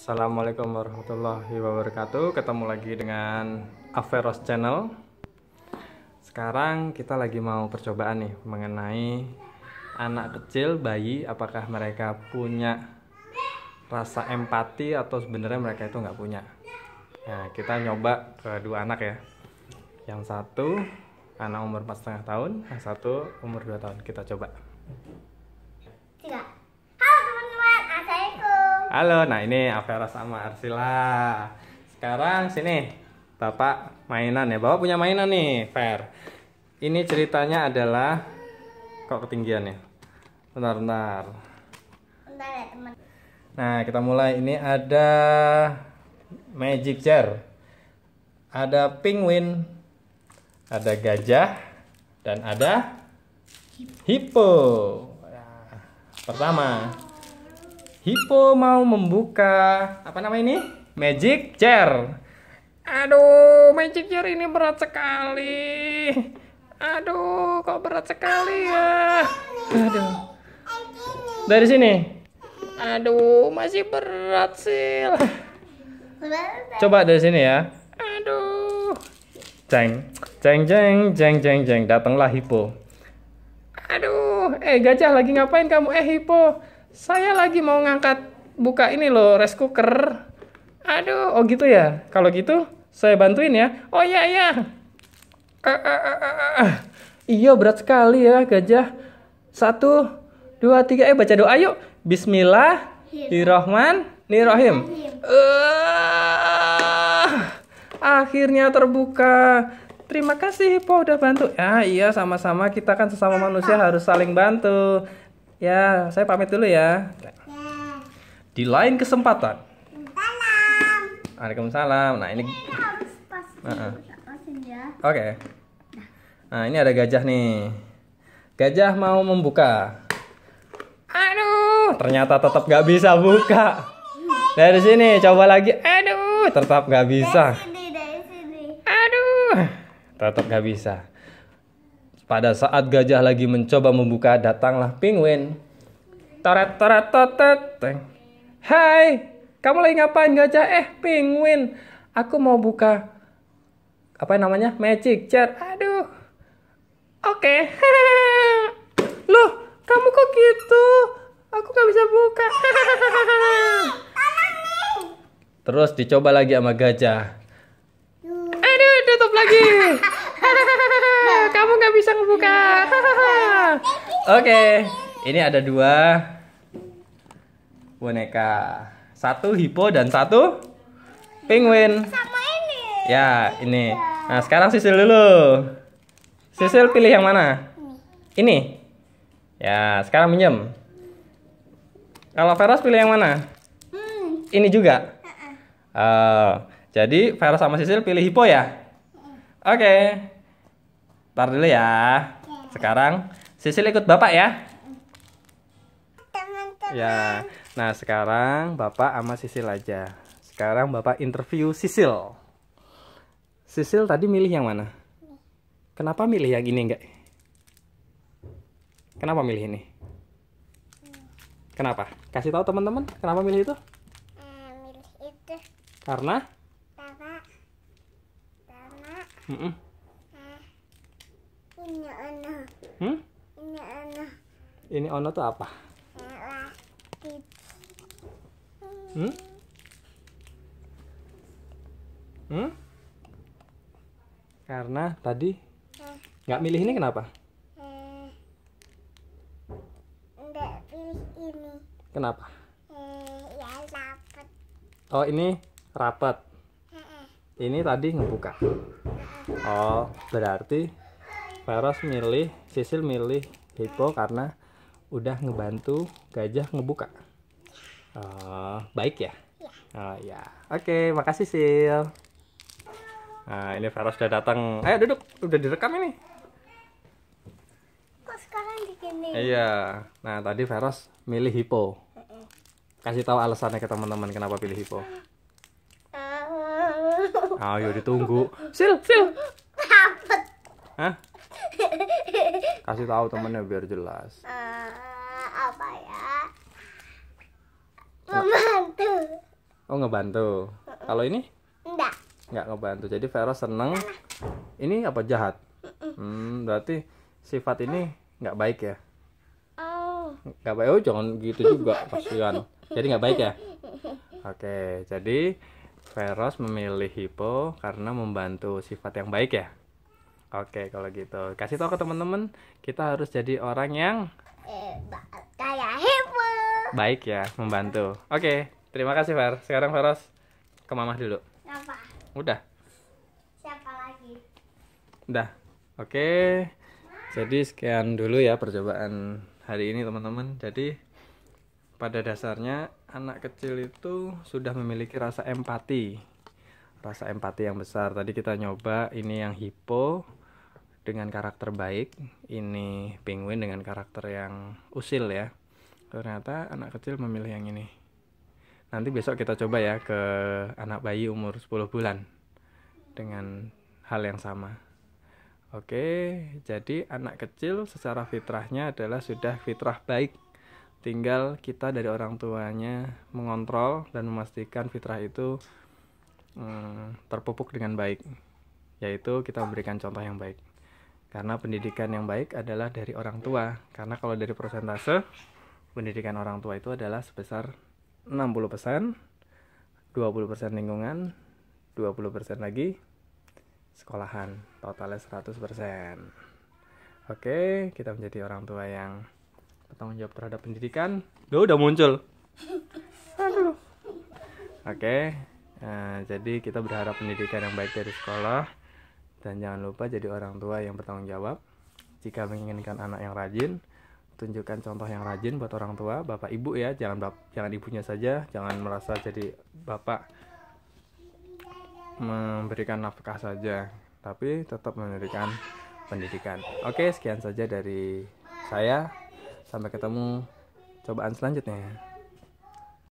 Assalamualaikum warahmatullahi wabarakatuh Ketemu lagi dengan Averos Channel Sekarang kita lagi mau percobaan nih Mengenai anak kecil, bayi Apakah mereka punya rasa empati Atau sebenarnya mereka itu nggak punya Nah kita nyoba ke dua anak ya Yang satu anak umur setengah tahun Yang satu umur 2 tahun Kita coba Tidak Halo, nah ini Avera sama Arsila. Sekarang sini, Bapak mainan ya. Bapak punya mainan nih, Fer. Ini ceritanya adalah kok ketinggian ya? benar benar. Bentar ya, teman. Nah, kita mulai. Ini ada magic chair, Ada penguin, ada gajah, dan ada hippo. Ya, pertama, Hippo mau membuka apa nama ini? Magic chair. Aduh, magic chair ini berat sekali. Aduh, kok berat sekali ya? Aduh. Dari sini. Aduh, masih berat sih. Coba dari sini ya. Aduh. Ceng, ceng, ceng, ceng, ceng, ceng. Datanglah Hippo. Aduh, eh gajah lagi ngapain kamu? Eh Hippo, saya lagi mau ngangkat buka ini loh rice cooker aduh oh gitu ya kalau gitu saya bantuin ya oh iya iya uh, uh, uh, iya berat sekali ya gajah satu dua tiga eh baca doa yuk Bismillah Hirrohman Nirohim uh, eh, akhirnya terbuka terima kasih Pak udah bantu ya iya sama-sama kita kan sesama manusia harus saling bantu Ya, saya pamit dulu ya. Di lain kesempatan. Salam. Waalaikumsalam. Nah, ini, ya. Oke. Nah, ini ada gajah nih. Gajah mau membuka. Aduh, ternyata tetap gak bisa buka. Dari sini, coba lagi. Aduh, tetap gak bisa. Aduh, tetap gak bisa. Pada saat gajah lagi mencoba membuka, datanglah penguin. toret, taret taret. Hai, kamu lagi ngapain gajah? Eh, penguin. Aku mau buka apa namanya? Magic chair. Aduh. Oke. Okay. Loh, kamu kok gitu? Aku gak bisa buka. Terus dicoba lagi sama gajah. Aduh, tutup lagi. Nah. Kamu nggak bisa ngebuka. Nah. Oke, okay. ini ada dua boneka. Satu hippo dan satu penguin. Sama ini. Ya, ini. Iya. Nah, sekarang sisil dulu. Sisil pilih yang mana? Ini. Ya, sekarang minjem. Kalau Veras pilih yang mana? Hmm. Ini juga. Uh, jadi Vera sama Sisil pilih Hippo ya? Oke. Okay. Ntar dulu ya. Sekarang Sisil ikut Bapak ya. Teman-teman. Ya. Nah, sekarang Bapak sama Sisil aja. Sekarang Bapak interview Sisil. Sisil tadi milih yang mana? Kenapa milih yang ini enggak? Kenapa milih ini? Kenapa? Kasih tahu teman-teman kenapa milih itu? Eh, milih itu. Karena? Ah, ini ono. Hmm? Ini ono. Ini ono tuh apa? Hmm? Hmm? Karena tadi eh. nggak milih ini kenapa? Eh, nggak pilih ini. Kenapa? Eh, ya oh ini rapat. Ini tadi ngebuka oh berarti Peros milih Sisil milih Hippo karena udah ngebantu gajah ngebuka Oh, baik ya iya. Oh ya, oke, okay, makasih Sil. Nah, ini Veros sudah datang. Ayo duduk, udah direkam ini. Kok sekarang sini. Iya. Nah, tadi Veros milih Hippo. Kasih tahu alasannya ke teman-teman kenapa pilih Hippo. Ayo ditunggu. Sil, sil. dapat Hah? Kasih tahu temennya biar jelas. Uh, apa ya? membantu Oh, ngebantu. Kalau ini? Enggak. Enggak ngebantu. Jadi Vero seneng. Ini apa jahat? Hmm, berarti sifat ini nggak baik ya? Oh. Nggak baik. Oh, jangan gitu juga, kasihan. Jadi nggak baik ya? Oke, jadi Veros memilih Hippo karena membantu sifat yang baik ya. Oke, kalau gitu. Kasih tahu ke teman-teman, kita harus jadi orang yang kayak Hippo. Baik ya, membantu. Oke, terima kasih Fer. Sekarang Veros ke mamah dulu. Apa? Udah. Siapa lagi? Udah. Oke. Jadi sekian dulu ya percobaan hari ini teman-teman. Jadi pada dasarnya anak kecil itu sudah memiliki rasa empati rasa empati yang besar tadi kita nyoba ini yang hippo dengan karakter baik ini penguin dengan karakter yang usil ya ternyata anak kecil memilih yang ini nanti besok kita coba ya ke anak bayi umur 10 bulan dengan hal yang sama oke jadi anak kecil secara fitrahnya adalah sudah fitrah baik tinggal kita dari orang tuanya mengontrol dan memastikan fitrah itu hmm, terpupuk dengan baik yaitu kita memberikan contoh yang baik karena pendidikan yang baik adalah dari orang tua karena kalau dari persentase pendidikan orang tua itu adalah sebesar 60% 20% lingkungan 20% lagi sekolahan totalnya 100% oke kita menjadi orang tua yang bertanggung jawab terhadap pendidikan lo udah muncul aduh oke okay. nah, eh, jadi kita berharap pendidikan yang baik dari sekolah dan jangan lupa jadi orang tua yang bertanggung jawab jika menginginkan anak yang rajin tunjukkan contoh yang rajin buat orang tua bapak ibu ya jangan bap jangan ibunya saja jangan merasa jadi bapak memberikan nafkah saja tapi tetap memberikan pendidikan oke sekian saja dari saya Sampai ketemu cobaan selanjutnya.